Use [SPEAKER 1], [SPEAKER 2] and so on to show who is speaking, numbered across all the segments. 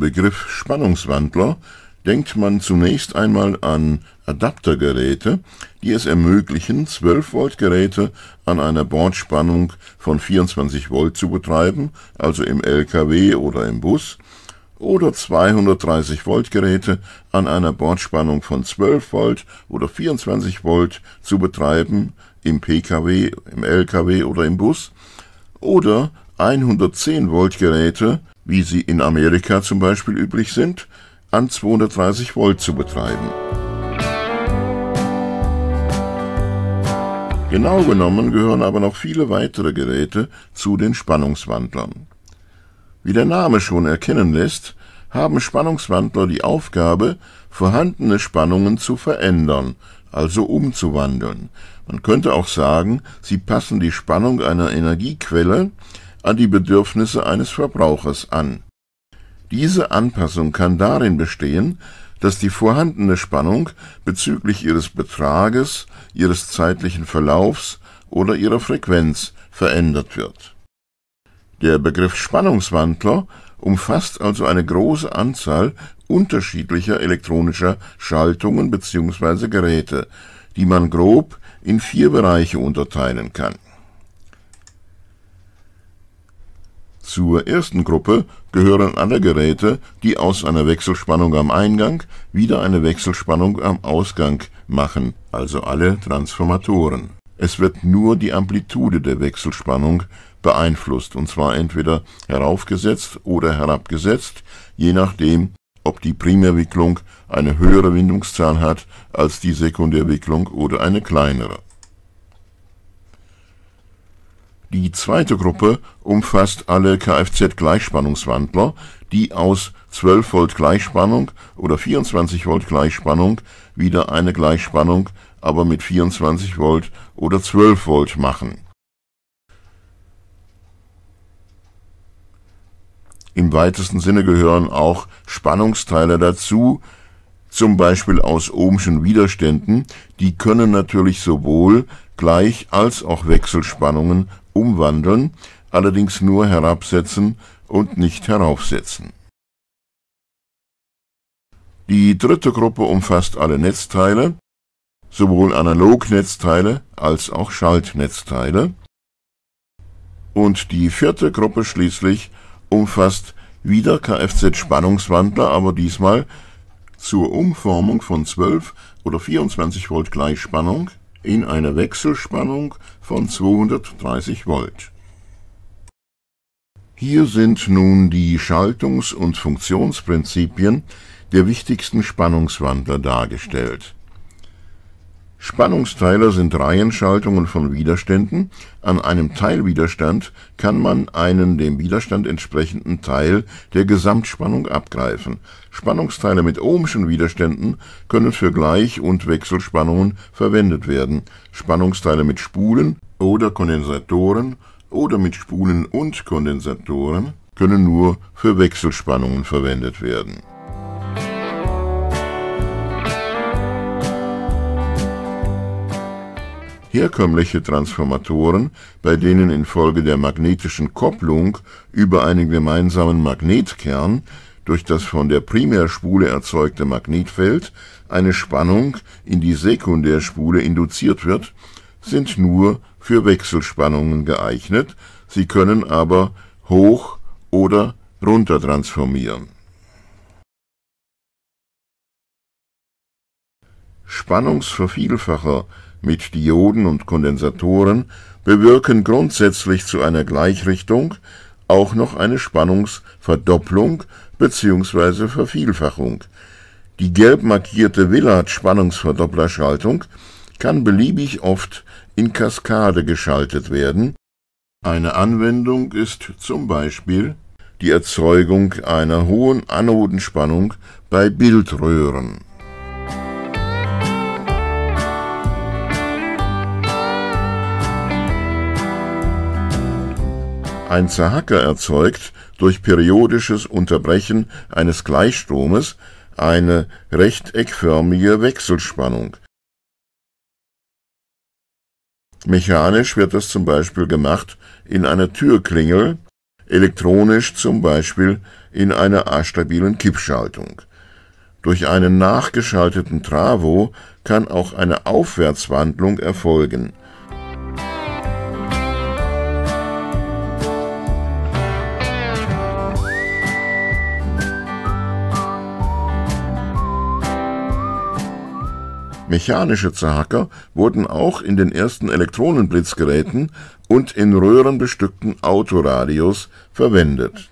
[SPEAKER 1] Begriff Spannungswandler denkt man zunächst einmal an Adaptergeräte, die es ermöglichen, 12-Volt-Geräte an einer Bordspannung von 24 Volt zu betreiben, also im LKW oder im Bus, oder 230 Volt Geräte an einer Bordspannung von 12 Volt oder 24 Volt zu betreiben im PKW, im LKW oder im Bus oder 110 Volt Geräte wie sie in Amerika zum Beispiel üblich sind, an 230 Volt zu betreiben. Genau genommen gehören aber noch viele weitere Geräte zu den Spannungswandlern. Wie der Name schon erkennen lässt, haben Spannungswandler die Aufgabe, vorhandene Spannungen zu verändern, also umzuwandeln. Man könnte auch sagen, sie passen die Spannung einer Energiequelle an die Bedürfnisse eines Verbrauchers an. Diese Anpassung kann darin bestehen, dass die vorhandene Spannung bezüglich ihres Betrages, ihres zeitlichen Verlaufs oder ihrer Frequenz verändert wird. Der Begriff Spannungswandler umfasst also eine große Anzahl unterschiedlicher elektronischer Schaltungen bzw. Geräte, die man grob in vier Bereiche unterteilen kann Zur ersten Gruppe gehören alle Geräte, die aus einer Wechselspannung am Eingang wieder eine Wechselspannung am Ausgang machen, also alle Transformatoren. Es wird nur die Amplitude der Wechselspannung beeinflusst, und zwar entweder heraufgesetzt oder herabgesetzt, je nachdem, ob die Primärwicklung eine höhere Windungszahl hat als die Sekundärwicklung oder eine kleinere. Die zweite Gruppe umfasst alle Kfz-Gleichspannungswandler, die aus 12 Volt Gleichspannung oder 24 Volt Gleichspannung wieder eine Gleichspannung, aber mit 24 Volt oder 12 Volt machen. Im weitesten Sinne gehören auch Spannungsteile dazu, zum Beispiel aus ohmschen Widerständen, die können natürlich sowohl Gleich- als auch Wechselspannungen umwandeln, allerdings nur herabsetzen und nicht heraufsetzen.
[SPEAKER 2] Die dritte Gruppe umfasst alle Netzteile, sowohl Analognetzteile als auch Schaltnetzteile.
[SPEAKER 1] Und die vierte Gruppe schließlich umfasst wieder Kfz-Spannungswandler, aber diesmal zur Umformung von 12 oder 24 Volt Gleichspannung in einer Wechselspannung von 230 Volt. Hier sind nun die Schaltungs- und Funktionsprinzipien der wichtigsten Spannungswandler dargestellt Spannungsteiler sind Reihenschaltungen von Widerständen. An einem Teilwiderstand kann man einen dem Widerstand entsprechenden Teil der Gesamtspannung abgreifen. Spannungsteile mit ohmschen Widerständen können für Gleich- und Wechselspannungen verwendet werden. Spannungsteile mit Spulen oder Kondensatoren oder mit Spulen und Kondensatoren können nur für Wechselspannungen verwendet werden Herkömmliche Transformatoren, bei denen infolge der magnetischen Kopplung über einen gemeinsamen Magnetkern durch das von der Primärspule erzeugte Magnetfeld eine Spannung in die Sekundärspule induziert wird, sind nur für Wechselspannungen geeignet,
[SPEAKER 2] sie können aber hoch oder runter transformieren. Spannungsvervielfacher mit Dioden und Kondensatoren bewirken grundsätzlich
[SPEAKER 1] zu einer Gleichrichtung auch noch eine Spannungsverdopplung bzw. Vervielfachung. Die gelb markierte willard spannungsverdopplerschaltung kann beliebig oft in Kaskade geschaltet werden. Eine Anwendung ist zum Beispiel die Erzeugung einer hohen Anodenspannung bei Bildröhren Ein Zahaker erzeugt durch periodisches Unterbrechen
[SPEAKER 2] eines Gleichstromes eine rechteckförmige Wechselspannung. Mechanisch wird das zum Beispiel gemacht
[SPEAKER 1] in einer Türklingel, elektronisch zum Beispiel in einer astabilen Kippschaltung. Durch einen nachgeschalteten Travo kann auch eine Aufwärtswandlung erfolgen Mechanische Zahaker wurden auch in den ersten Elektronenblitzgeräten und in röhrenbestückten Autoradios verwendet.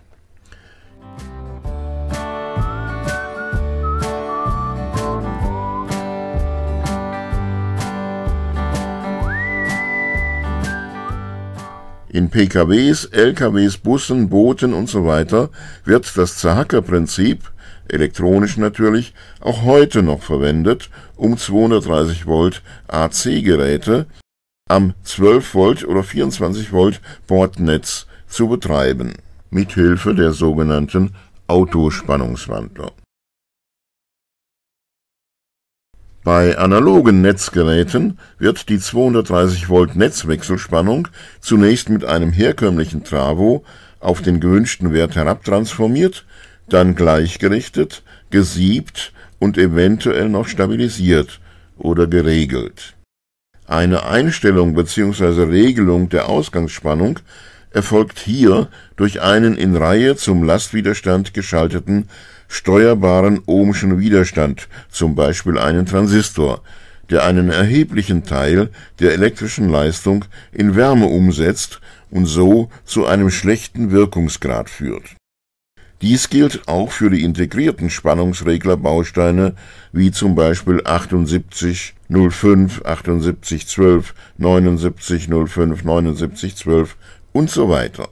[SPEAKER 1] In PKWs, LKWs, Bussen, Booten usw. So wird das Zahacker-Prinzip elektronisch natürlich, auch heute noch verwendet, um 230 Volt AC-Geräte am 12 Volt oder 24 Volt
[SPEAKER 2] Bordnetz zu betreiben, mit Hilfe der sogenannten Autospannungswandler. Bei analogen Netzgeräten wird die 230 Volt Netzwechselspannung zunächst mit einem
[SPEAKER 1] herkömmlichen Travo auf den gewünschten Wert herabtransformiert dann gleichgerichtet, gesiebt und eventuell noch stabilisiert oder geregelt. Eine Einstellung bzw. Regelung der Ausgangsspannung erfolgt hier durch einen in Reihe zum Lastwiderstand geschalteten steuerbaren ohmschen Widerstand, zum Beispiel einen Transistor, der einen erheblichen Teil der elektrischen Leistung in Wärme umsetzt und so zu einem schlechten Wirkungsgrad führt dies gilt auch für die integrierten Spannungsreglerbausteine wie zum Beispiel 78
[SPEAKER 2] 05, 78 12, 79 05, 79 12 und so weiter.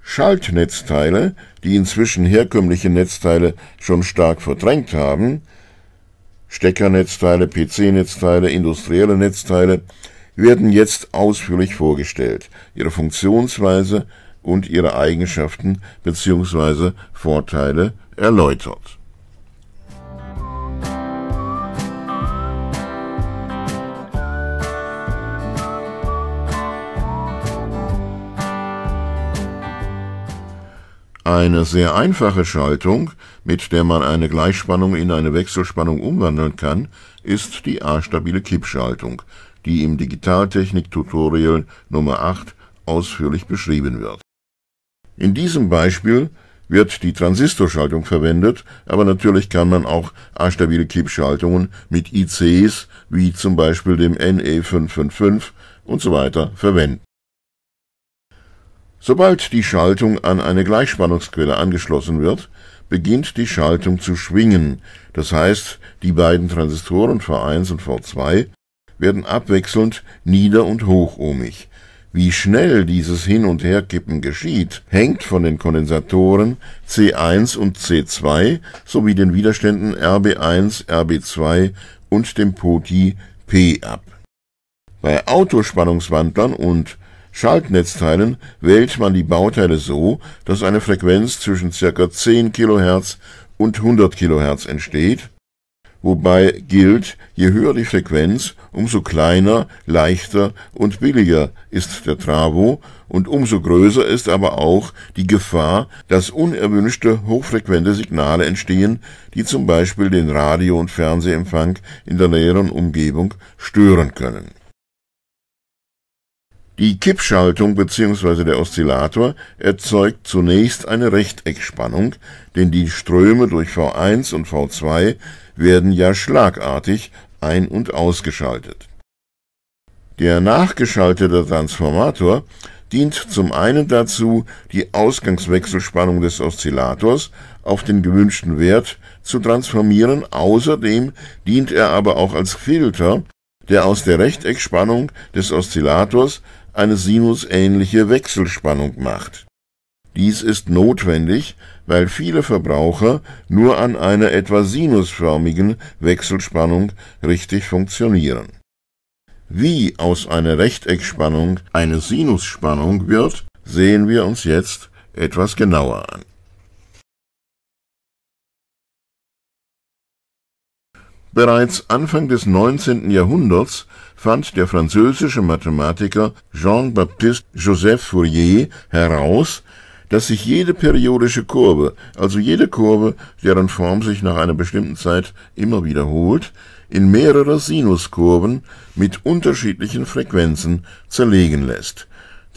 [SPEAKER 2] Schaltnetzteile, die inzwischen herkömmliche Netzteile schon stark verdrängt haben,
[SPEAKER 1] Steckernetzteile, PC-Netzteile, industrielle Netzteile werden jetzt ausführlich vorgestellt, ihre Funktionsweise und ihre Eigenschaften bzw. Vorteile erläutert. Eine sehr einfache Schaltung, mit der man eine Gleichspannung in eine Wechselspannung umwandeln kann, ist die A-stabile Kippschaltung die im Digitaltechnik-Tutorial Nummer 8 ausführlich beschrieben wird. In diesem Beispiel wird die Transistorschaltung verwendet, aber natürlich kann man auch astabile Kippschaltungen mit ICs wie zum Beispiel dem NE555 und so weiter verwenden. Sobald die Schaltung an eine Gleichspannungsquelle angeschlossen wird, beginnt die Schaltung zu schwingen, das heißt, die beiden Transistoren V1 und V2 werden abwechselnd nieder- und hochohmig. Wie schnell dieses Hin- und Herkippen geschieht, hängt von den Kondensatoren C1 und C2 sowie den Widerständen RB1, RB2 und dem POTI P ab. Bei Autospannungswandlern und Schaltnetzteilen wählt man die Bauteile so, dass eine Frequenz zwischen ca. 10 kHz und 100 kHz entsteht wobei gilt, je höher die Frequenz, umso kleiner, leichter und billiger ist der Travo und umso größer ist aber auch die Gefahr, dass unerwünschte hochfrequente Signale entstehen, die zum Beispiel den Radio- und Fernsehempfang in der näheren Umgebung stören können. Die Kippschaltung bzw. der Oszillator erzeugt zunächst eine Rechteckspannung, denn die Ströme durch V1 und V2 werden ja schlagartig ein- und ausgeschaltet. Der nachgeschaltete Transformator dient zum einen dazu, die Ausgangswechselspannung des Oszillators auf den gewünschten Wert zu transformieren, außerdem dient er aber auch als Filter, der aus der Rechteckspannung des Oszillators eine sinusähnliche Wechselspannung macht dies ist notwendig, weil viele Verbraucher nur an einer etwa sinusförmigen Wechselspannung richtig funktionieren. Wie aus einer
[SPEAKER 2] Rechteckspannung eine Sinusspannung wird, sehen wir uns jetzt etwas genauer an. Bereits Anfang des 19. Jahrhunderts fand der französische
[SPEAKER 1] Mathematiker Jean-Baptiste Joseph Fourier heraus, dass sich jede periodische Kurve, also jede Kurve, deren Form sich nach einer bestimmten Zeit immer wiederholt, in mehrere Sinuskurven mit unterschiedlichen Frequenzen zerlegen lässt.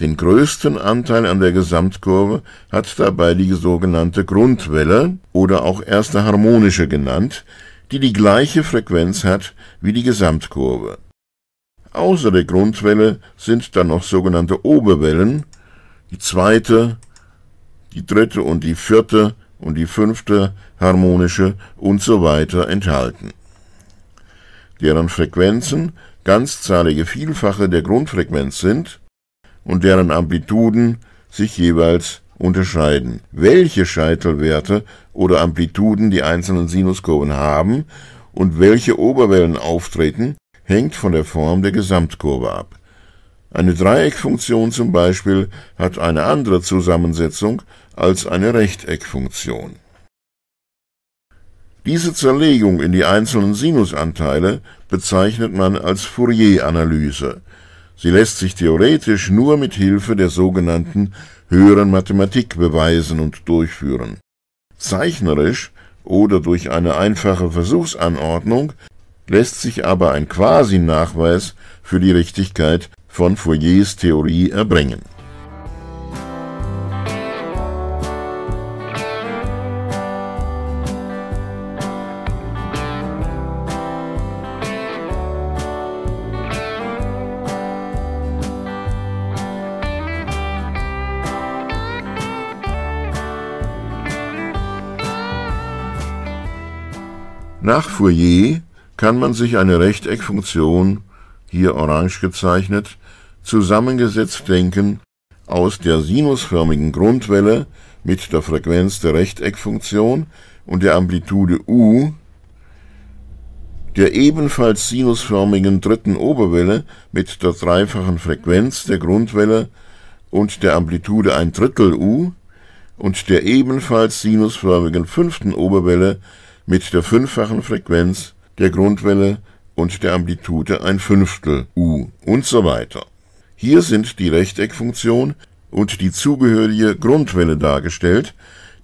[SPEAKER 1] Den größten Anteil an der Gesamtkurve hat dabei die sogenannte Grundwelle oder auch erste harmonische genannt, die die gleiche Frequenz hat wie die Gesamtkurve. Außer der Grundwelle sind dann noch sogenannte Oberwellen, die zweite, die dritte und die vierte und die fünfte harmonische und so weiter enthalten. Deren Frequenzen ganzzahlige Vielfache der Grundfrequenz sind und deren Amplituden sich jeweils unterscheiden. Welche Scheitelwerte oder Amplituden die einzelnen Sinuskurven haben und welche Oberwellen auftreten, hängt von der Form der Gesamtkurve ab. Eine Dreieckfunktion zum Beispiel hat eine andere Zusammensetzung als eine Rechteckfunktion. Diese Zerlegung in die einzelnen Sinusanteile bezeichnet man als Fourier-Analyse. Sie lässt sich theoretisch nur mit Hilfe der sogenannten höheren Mathematik beweisen und durchführen. Zeichnerisch oder durch eine einfache Versuchsanordnung lässt sich aber ein Quasi-Nachweis für die Richtigkeit von Fouriers Theorie erbringen Nach Fourier kann man sich eine Rechteckfunktion (hier orange gezeichnet) zusammengesetzt denken aus der sinusförmigen Grundwelle mit der Frequenz der Rechteckfunktion und der Amplitude u, der ebenfalls sinusförmigen dritten Oberwelle mit der dreifachen Frequenz der Grundwelle und der Amplitude ein Drittel u und der ebenfalls sinusförmigen fünften Oberwelle mit mit der fünffachen Frequenz der Grundwelle und der Amplitude ein Fünftel U und so weiter. Hier sind die Rechteckfunktion und die zugehörige Grundwelle dargestellt,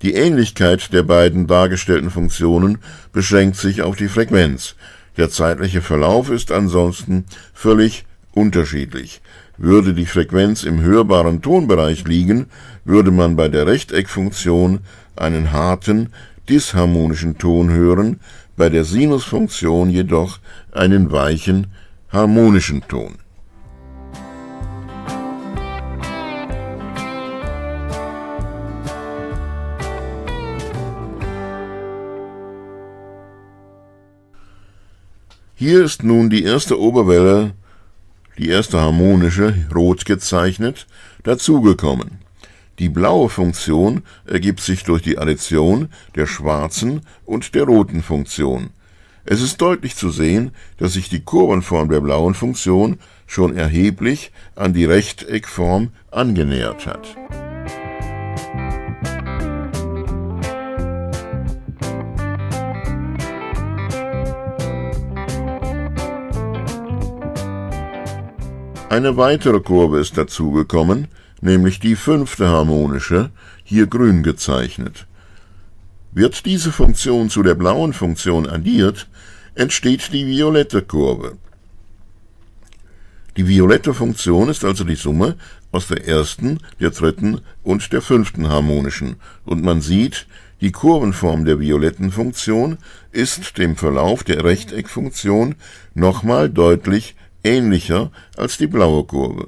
[SPEAKER 1] die Ähnlichkeit der beiden dargestellten Funktionen beschränkt sich auf die Frequenz. Der zeitliche Verlauf ist ansonsten völlig unterschiedlich. Würde die Frequenz im hörbaren Tonbereich liegen, würde man bei der Rechteckfunktion einen harten, disharmonischen Ton hören, bei der Sinusfunktion jedoch einen weichen, harmonischen Ton. Hier ist nun die erste Oberwelle, die erste harmonische, rot gezeichnet, dazugekommen. Die blaue Funktion ergibt sich durch die Addition der schwarzen und der roten Funktion. Es ist deutlich zu sehen, dass sich die Kurvenform der blauen Funktion schon erheblich an die Rechteckform angenähert hat. Eine weitere Kurve ist dazugekommen, nämlich die fünfte harmonische, hier grün gezeichnet. Wird diese Funktion zu der blauen Funktion addiert, entsteht die violette Kurve. Die violette Funktion ist also die Summe aus der ersten, der dritten und der fünften harmonischen, und man sieht, die Kurvenform der violetten Funktion ist dem Verlauf der Rechteckfunktion nochmal deutlich ähnlicher als die blaue Kurve.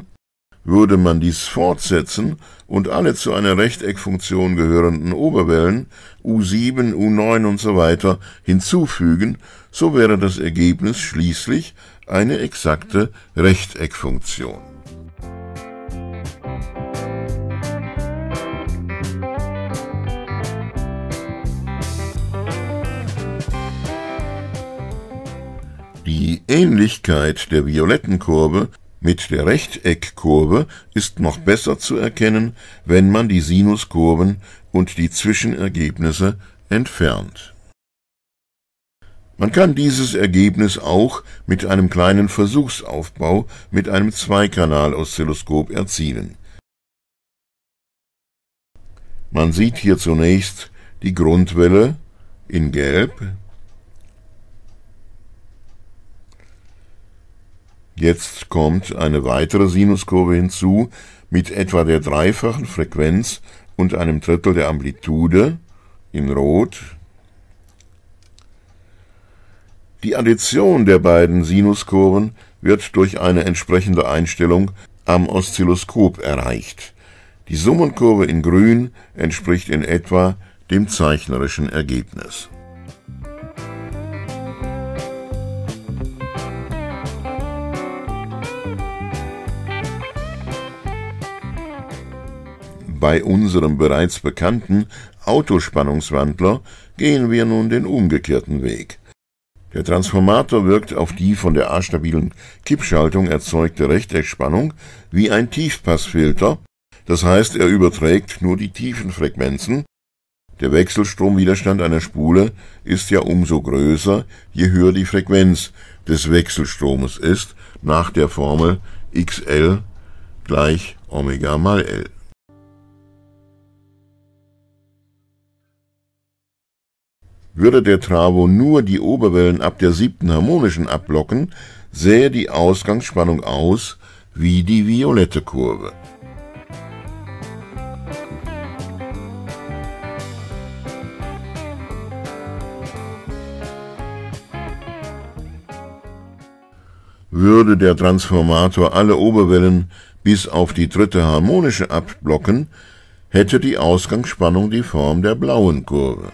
[SPEAKER 1] Würde man dies fortsetzen und alle zu einer Rechteckfunktion gehörenden Oberwellen U7, U9 und so weiter hinzufügen, so wäre das Ergebnis schließlich eine exakte Rechteckfunktion. Die Ähnlichkeit der violetten Kurve mit der Rechteckkurve ist noch besser zu erkennen, wenn man die Sinuskurven und die Zwischenergebnisse entfernt. Man kann dieses Ergebnis auch mit einem kleinen Versuchsaufbau mit einem zweikanal erzielen. Man sieht hier zunächst die Grundwelle in Gelb Jetzt kommt eine weitere Sinuskurve hinzu mit etwa der dreifachen Frequenz und einem Drittel der Amplitude in Rot. Die Addition der beiden Sinuskurven wird durch eine entsprechende Einstellung am Oszilloskop erreicht. Die Summenkurve in Grün entspricht in etwa dem zeichnerischen Ergebnis. bei unserem bereits bekannten Autospannungswandler gehen wir nun den umgekehrten Weg. Der Transformator wirkt auf die von der A-stabilen Kippschaltung erzeugte Rechteckspannung wie ein Tiefpassfilter, das heißt, er überträgt nur die tiefen Frequenzen. Der Wechselstromwiderstand einer Spule ist ja umso größer, je höher die Frequenz des Wechselstromes ist, nach der Formel XL gleich Omega mal L. Würde der Travo nur die Oberwellen ab der siebten harmonischen abblocken, sähe die Ausgangsspannung aus wie die violette Kurve. Würde der Transformator alle Oberwellen bis auf die dritte harmonische abblocken, hätte die Ausgangsspannung die Form der blauen Kurve.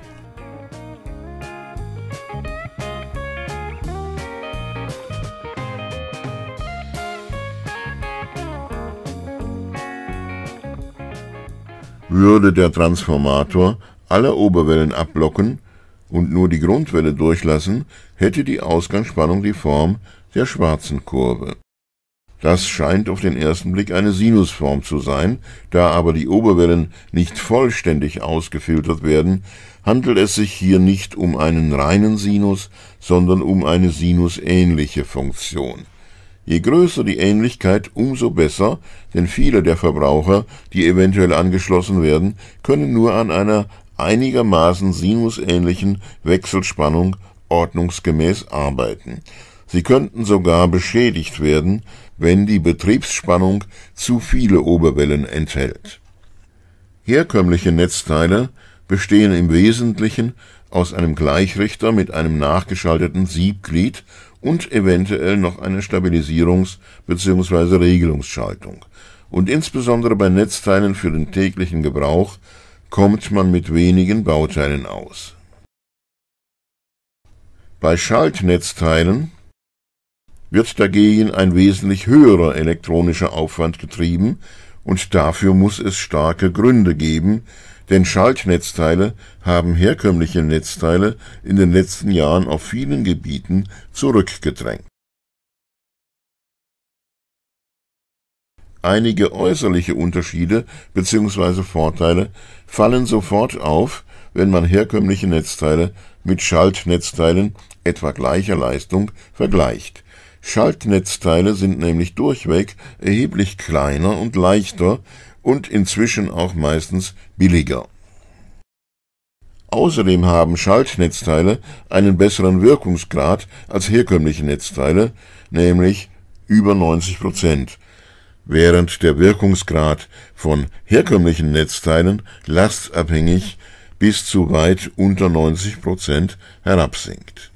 [SPEAKER 1] würde der Transformator alle Oberwellen abblocken und nur die Grundwelle durchlassen, hätte die Ausgangsspannung die Form der schwarzen Kurve. Das scheint auf den ersten Blick eine Sinusform zu sein, da aber die Oberwellen nicht vollständig ausgefiltert werden, handelt es sich hier nicht um einen reinen Sinus, sondern um eine sinusähnliche Funktion. Je größer die Ähnlichkeit, umso besser, denn viele der Verbraucher, die eventuell angeschlossen werden, können nur an einer einigermaßen sinusähnlichen Wechselspannung ordnungsgemäß arbeiten. Sie könnten sogar beschädigt werden, wenn die Betriebsspannung zu viele Oberwellen enthält. Herkömmliche Netzteile bestehen im Wesentlichen aus einem Gleichrichter mit einem nachgeschalteten Siebglied und eventuell noch eine Stabilisierungs- bzw. Regelungsschaltung. Und insbesondere bei Netzteilen für den täglichen Gebrauch kommt man mit wenigen Bauteilen aus. Bei Schaltnetzteilen wird dagegen ein wesentlich höherer elektronischer Aufwand getrieben und dafür muss es starke Gründe geben, denn
[SPEAKER 2] Schaltnetzteile haben herkömmliche Netzteile in den letzten Jahren auf vielen Gebieten zurückgedrängt. Einige äußerliche Unterschiede bzw. Vorteile fallen
[SPEAKER 1] sofort auf, wenn man herkömmliche Netzteile mit Schaltnetzteilen etwa gleicher Leistung vergleicht. Schaltnetzteile sind nämlich durchweg erheblich kleiner und leichter und inzwischen auch meistens billiger. Außerdem haben Schaltnetzteile einen besseren Wirkungsgrad als herkömmliche Netzteile, nämlich über 90 Prozent, während der Wirkungsgrad von herkömmlichen Netzteilen lastabhängig bis zu weit unter 90 Prozent herabsinkt.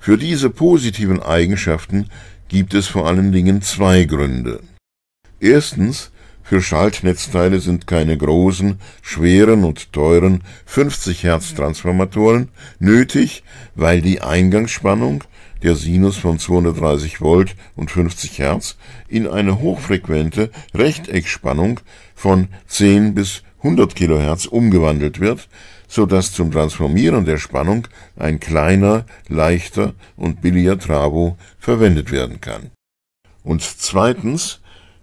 [SPEAKER 1] Für diese positiven Eigenschaften gibt es vor allen Dingen zwei Gründe. Erstens für Schaltnetzteile sind keine großen, schweren und teuren 50 Hertz Transformatoren nötig, weil die Eingangsspannung der Sinus von 230 Volt und 50 Hertz in eine hochfrequente Rechteckspannung von 10 bis 100 Kilohertz umgewandelt wird, so dass zum Transformieren der Spannung ein kleiner, leichter und billiger Trabo verwendet werden kann. Und zweitens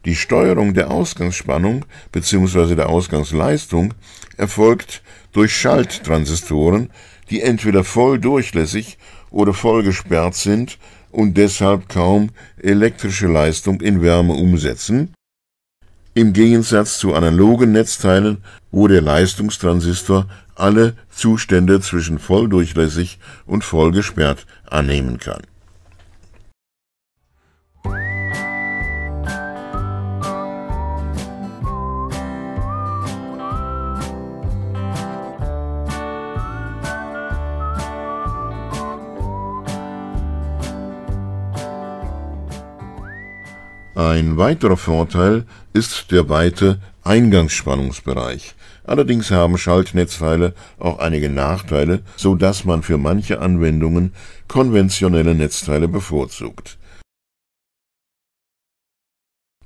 [SPEAKER 1] die Steuerung der Ausgangsspannung bzw. der Ausgangsleistung erfolgt durch Schalttransistoren, die entweder voll durchlässig oder voll gesperrt sind und deshalb kaum elektrische Leistung in Wärme umsetzen, im Gegensatz zu analogen Netzteilen, wo der Leistungstransistor alle Zustände zwischen voll durchlässig und voll gesperrt annehmen kann Ein weiterer Vorteil ist der weite Eingangsspannungsbereich. Allerdings haben Schaltnetzteile auch einige Nachteile, so dass man für manche Anwendungen konventionelle Netzteile bevorzugt.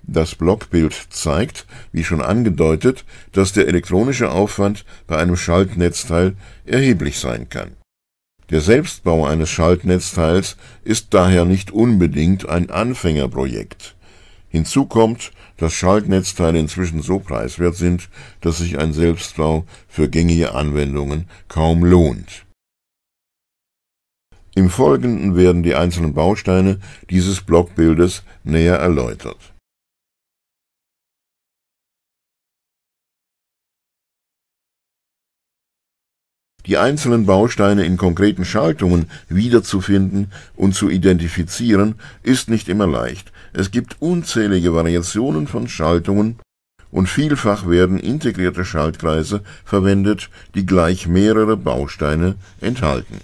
[SPEAKER 1] Das Blockbild zeigt, wie schon angedeutet, dass der elektronische Aufwand bei einem Schaltnetzteil erheblich sein kann. Der Selbstbau eines Schaltnetzteils ist daher nicht unbedingt ein Anfängerprojekt. Hinzu kommt, dass Schaltnetzteile inzwischen so preiswert sind, dass sich ein Selbstbau für gängige Anwendungen kaum lohnt. Im Folgenden werden die einzelnen Bausteine dieses Blockbildes näher erläutert. Die einzelnen Bausteine in konkreten Schaltungen wiederzufinden und zu identifizieren, ist nicht immer leicht, es gibt unzählige Variationen von Schaltungen und vielfach werden integrierte Schaltkreise verwendet, die gleich mehrere Bausteine enthalten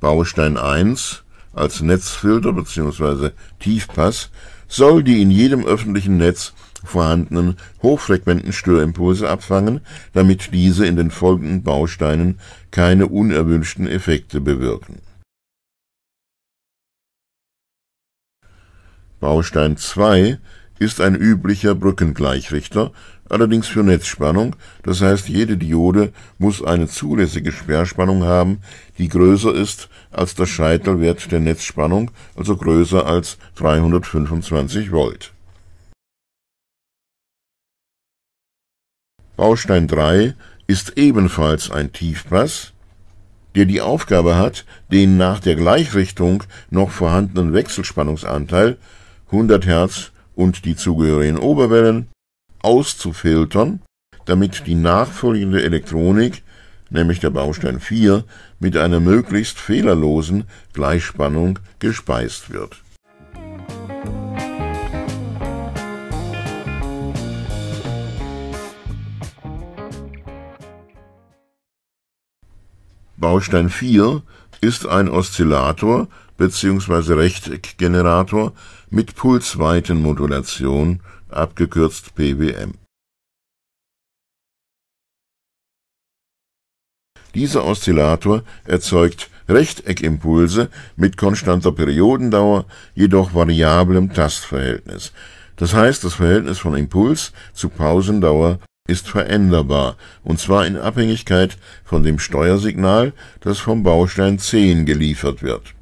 [SPEAKER 1] Baustein 1 als Netzfilter bzw. Tiefpass soll die in jedem öffentlichen Netz vorhandenen hochfrequenten Störimpulse
[SPEAKER 2] abfangen, damit diese in den folgenden Bausteinen keine unerwünschten Effekte bewirken. Baustein 2 ist ein üblicher Brückengleichrichter, allerdings für Netzspannung,
[SPEAKER 1] das heißt jede Diode muss eine zulässige Sperrspannung haben, die größer
[SPEAKER 2] ist als der Scheitelwert der Netzspannung, also größer als 325 Volt. Baustein 3 ist ebenfalls ein Tiefpass, der die Aufgabe
[SPEAKER 1] hat, den nach der Gleichrichtung noch vorhandenen Wechselspannungsanteil 100 Hertz und die zugehörigen Oberwellen auszufiltern, damit die nachfolgende Elektronik, nämlich der Baustein 4, mit einer möglichst fehlerlosen Gleichspannung gespeist wird. Baustein 4 ist ein Oszillator bzw. Rechteckgenerator mit
[SPEAKER 2] Pulsweitenmodulation, abgekürzt PWM. Dieser Oszillator erzeugt
[SPEAKER 1] Rechteckimpulse mit konstanter Periodendauer, jedoch variablem Tastverhältnis. Das heißt, das Verhältnis von Impuls zu Pausendauer ist veränderbar, und zwar in Abhängigkeit von dem Steuersignal, das vom Baustein 10 geliefert wird.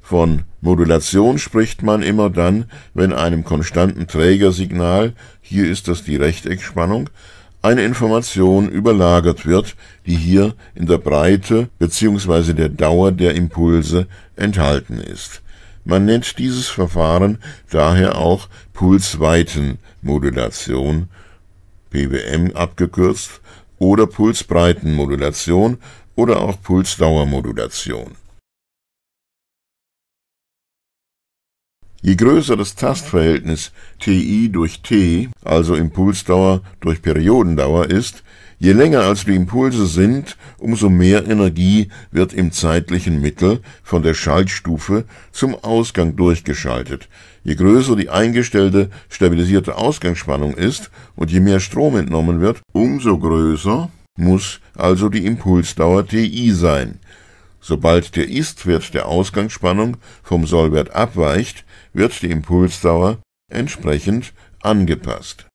[SPEAKER 1] Von Modulation spricht man immer dann, wenn einem konstanten Trägersignal (hier ist das die Rechteckspannung) eine Information überlagert wird, die hier in der Breite bzw. der Dauer der Impulse enthalten ist. Man nennt dieses Verfahren daher auch Pulsweitenmodulation (PWM)
[SPEAKER 2] abgekürzt oder Pulsbreitenmodulation oder auch Pulsdauermodulation Je größer das Tastverhältnis Ti durch T, also Impulsdauer durch
[SPEAKER 1] Periodendauer ist, je länger als die Impulse sind, umso mehr Energie wird im zeitlichen Mittel von der Schaltstufe zum Ausgang durchgeschaltet. Je größer die eingestellte stabilisierte Ausgangsspannung ist und je mehr Strom entnommen wird, umso größer muss also die Impulsdauer Ti sein. Sobald der Istwert der Ausgangsspannung vom Sollwert abweicht, wird die Impulsdauer entsprechend angepasst.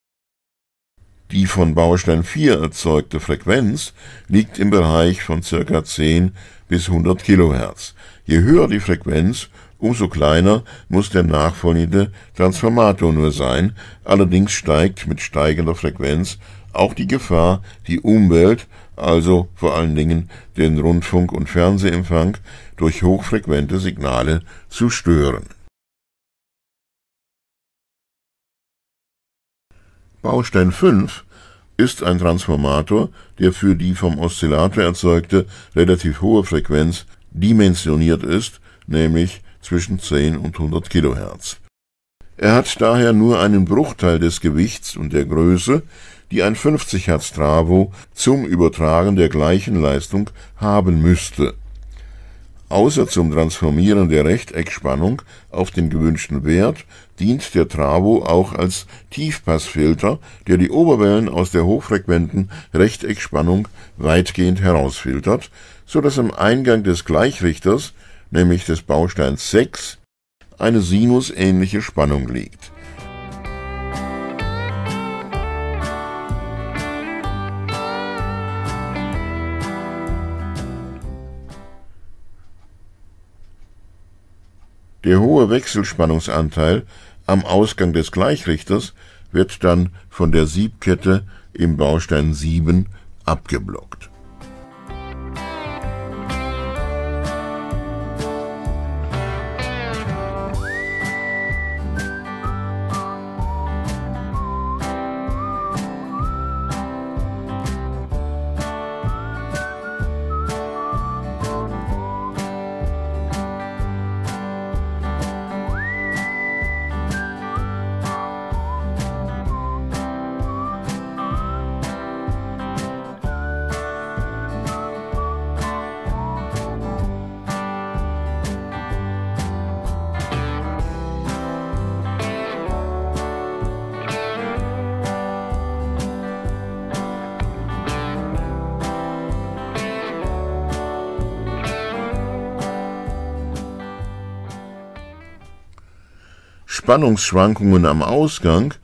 [SPEAKER 1] Die von Baustein 4 erzeugte Frequenz liegt im Bereich von ca. 10 bis 100 kHz. Je höher die Frequenz, umso kleiner muss der nachfolgende Transformator nur sein, allerdings steigt mit steigender Frequenz auch die Gefahr, die Umwelt also vor allen Dingen den Rundfunk- und
[SPEAKER 2] Fernsehempfang durch hochfrequente Signale zu stören. Baustein 5 ist ein Transformator, der für die vom Oszillator erzeugte relativ hohe Frequenz
[SPEAKER 1] dimensioniert ist, nämlich zwischen 10 und 100 kHz. Er hat daher nur einen Bruchteil des Gewichts und der Größe die ein 50 Hertz Travo zum Übertragen der gleichen Leistung haben müsste. Außer zum Transformieren der Rechteckspannung auf den gewünschten Wert dient der Travo auch als Tiefpassfilter, der die Oberwellen aus der hochfrequenten Rechteckspannung weitgehend herausfiltert, so dass am Eingang des Gleichrichters, nämlich des Bausteins 6, eine sinusähnliche Spannung liegt Der hohe Wechselspannungsanteil am Ausgang des Gleichrichters wird dann von der Siebkette im Baustein 7 abgeblockt Spannungsschwankungen am Ausgang,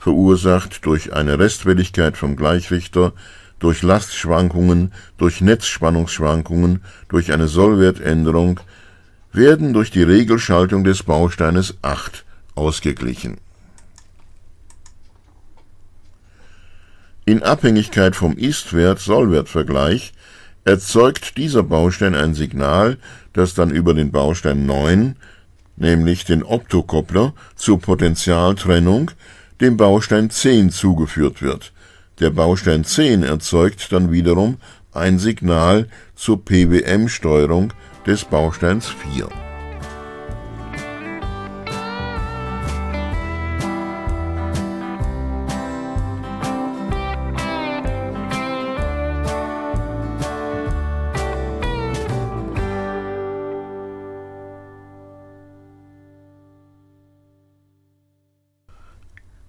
[SPEAKER 1] verursacht durch eine Restwelligkeit vom Gleichrichter, durch Lastschwankungen, durch Netzspannungsschwankungen, durch eine Sollwertänderung, werden durch die Regelschaltung des Bausteines 8 ausgeglichen. In Abhängigkeit vom Ist-Wert-Sollwert-Vergleich erzeugt dieser Baustein ein Signal, das dann über den Baustein 9 nämlich den Optokoppler zur Potentialtrennung, dem Baustein 10 zugeführt wird. Der Baustein 10 erzeugt dann wiederum ein Signal zur PWM-Steuerung des Bausteins 4.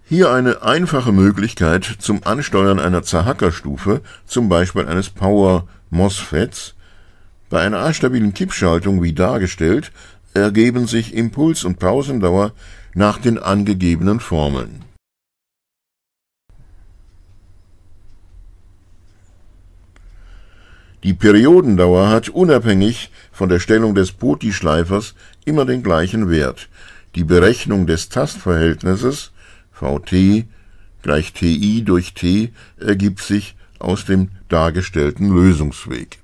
[SPEAKER 1] Hier eine einfache Möglichkeit zum Ansteuern einer Zahackerstufe, zum Beispiel eines Power MOSFETs. Bei einer instabilen Kippschaltung wie dargestellt ergeben sich Impuls und Pausendauer nach den angegebenen Formeln. Die Periodendauer hat unabhängig von der Stellung des Poti-Schleifers immer den gleichen Wert. Die Berechnung des Tastverhältnisses Vt gleich Ti durch T ergibt sich aus dem dargestellten Lösungsweg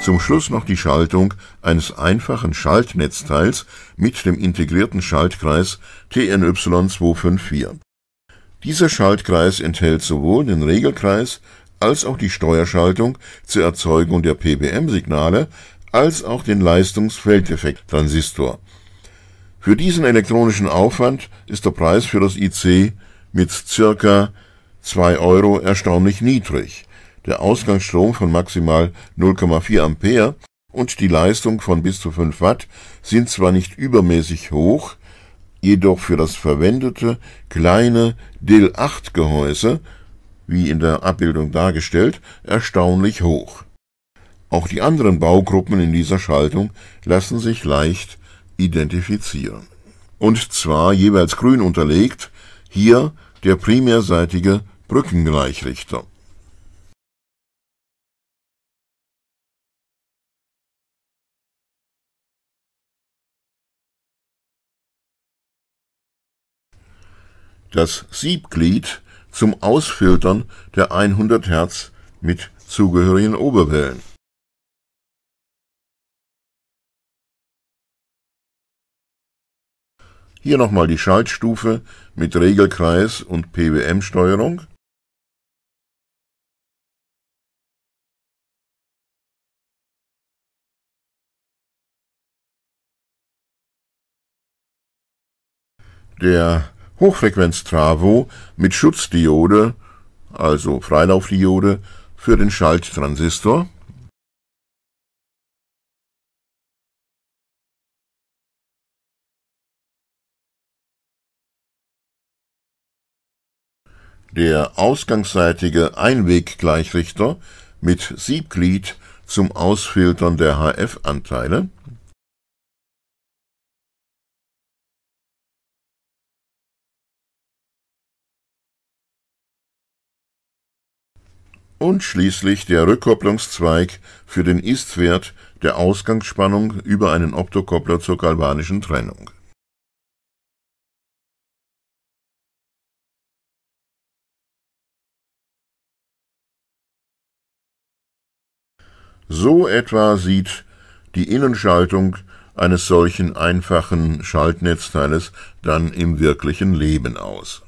[SPEAKER 1] Zum Schluss noch die Schaltung eines einfachen Schaltnetzteils mit dem integrierten Schaltkreis TNY254. Dieser Schaltkreis enthält sowohl den Regelkreis als auch die Steuerschaltung zur Erzeugung der PBM-Signale als auch den Leistungsfeldeffekt-Transistor. Für diesen elektronischen Aufwand ist der Preis für das IC mit circa 2 Euro erstaunlich niedrig der Ausgangsstrom von maximal 0,4 Ampere und die Leistung von bis zu 5 Watt sind zwar nicht übermäßig hoch, jedoch für das verwendete kleine DIL-8-Gehäuse, wie in der Abbildung dargestellt, erstaunlich hoch. Auch die anderen Baugruppen in dieser Schaltung lassen sich leicht identifizieren. Und zwar jeweils grün unterlegt, hier der primärseitige Brückengleichrichter.
[SPEAKER 2] das Siebglied zum Ausfiltern der 100 Hertz mit zugehörigen Oberwellen.
[SPEAKER 3] Hier nochmal die Schaltstufe mit Regelkreis und PWM-Steuerung.
[SPEAKER 2] Der Hochfrequenz-Travo mit Schutzdiode, also Freilaufdiode, für den Schalttransistor
[SPEAKER 1] der ausgangsseitige Einweggleichrichter mit Siebglied zum Ausfiltern der HF-Anteile
[SPEAKER 2] und schließlich der Rückkopplungszweig für den Istwert der Ausgangsspannung über einen Optokoppler zur galvanischen Trennung.
[SPEAKER 1] So etwa sieht die Innenschaltung eines solchen einfachen Schaltnetzteiles dann im wirklichen Leben aus